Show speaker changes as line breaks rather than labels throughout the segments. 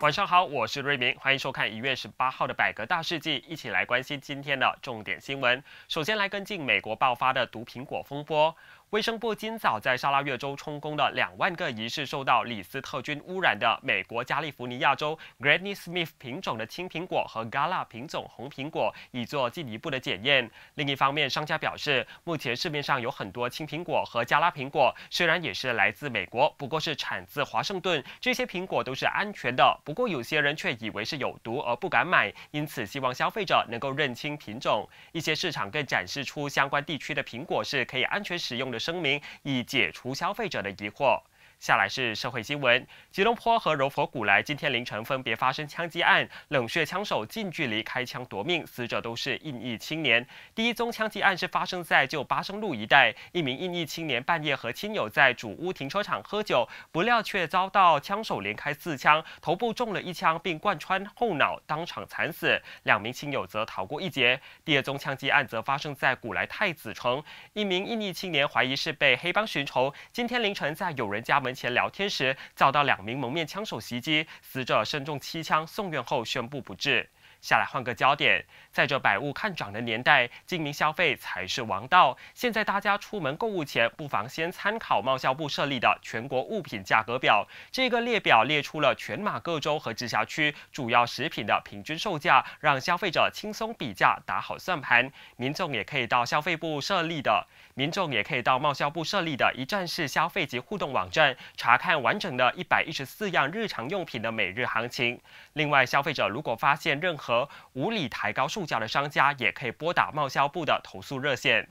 晚上好，我是瑞明，欢迎收看一月十八号的《百格大事记》，一起来关心今天的重点新闻。首先来跟进美国爆发的毒苹果风波。卫生部今早在沙拉月州充公了两万个疑似受到李斯特菌污染的美国加利福尼亚州 Granny Smith 品种的青苹果和 Gala 品种红苹果，以做进一步的检验。另一方面，商家表示，目前市面上有很多青苹果和加拉苹果，虽然也是来自美国，不过是产自华盛顿，这些苹果都是安全的。不过有些人却以为是有毒而不敢买，因此希望消费者能够认清品种。一些市场更展示出相关地区的苹果是可以安全使用。的声明以解除消费者的疑惑。下来是社会新闻：吉隆坡和柔佛古来今天凌晨分别发生枪击案，冷血枪手近距离开枪夺命，死者都是印尼青年。第一宗枪击案是发生在旧巴生路一带，一名印尼青年半夜和亲友在主屋停车场喝酒，不料却遭到枪手连开四枪，头部中了一枪并贯穿后脑，当场惨死。两名亲友则逃过一劫。第二宗枪击案则发生在古来太子城，一名印尼青年怀疑是被黑帮寻仇，今天凌晨在友人家门。前聊天时遭到两名蒙面枪手袭击，死者身中七枪，送院后宣布不治。下来换个焦点，在这百物看涨的年代，精明消费才是王道。现在大家出门购物前，不妨先参考贸销部设立的全国物品价格表。这个列表列出了全马各州和直辖区主要食品的平均售价，让消费者轻松比价，打好算盘。民众也可以到消费部设立的民众也可以到贸销部设立的一站式消费及互动网站，查看完整的一百一十四样日常用品的每日行情。另外，消费者如果发现任何无理抬高售价的商家也可以拨打贸销部的投诉热线。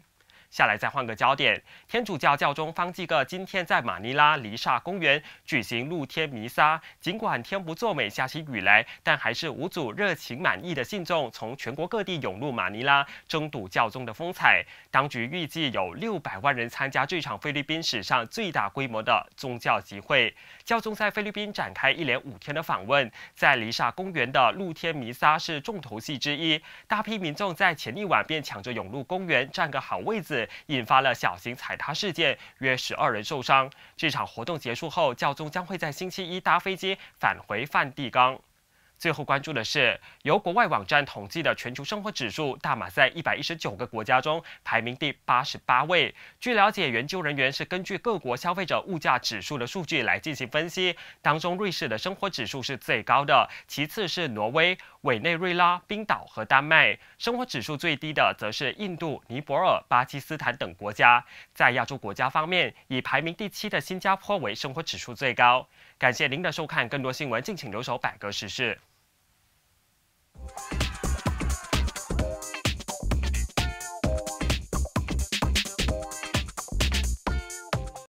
下来再换个焦点，天主教教宗方济各今天在马尼拉黎萨公园举行露天弥撒，尽管天不作美下起雨来，但还是五组热情满意的信众从全国各地涌入马尼拉，争睹教宗的风采。当局预计有六百万人参加这场菲律宾史上最大规模的宗教集会。教宗在菲律宾展开一连五天的访问，在黎萨公园的露天弥撒是重头戏之一，大批民众在前一晚便抢着涌入公园，占个好位子。引发了小型踩踏事件，约十二人受伤。这场活动结束后，教宗将会在星期一搭飞机返回梵蒂冈。最后关注的是由国外网站统计的全球生活指数，大马在一百一十九个国家中排名第八十八位。据了解，研究人员是根据各国消费者物价指数的数据来进行分析，当中瑞士的生活指数是最高的，其次是挪威。委内瑞拉、冰岛和丹麦生活指数最低的，则是印度、尼泊尔、巴基斯坦等国家。在亚洲国家方面，以排名第七的新加坡为生活指数最高。感谢您的收看，更多新闻敬请留守百格时事。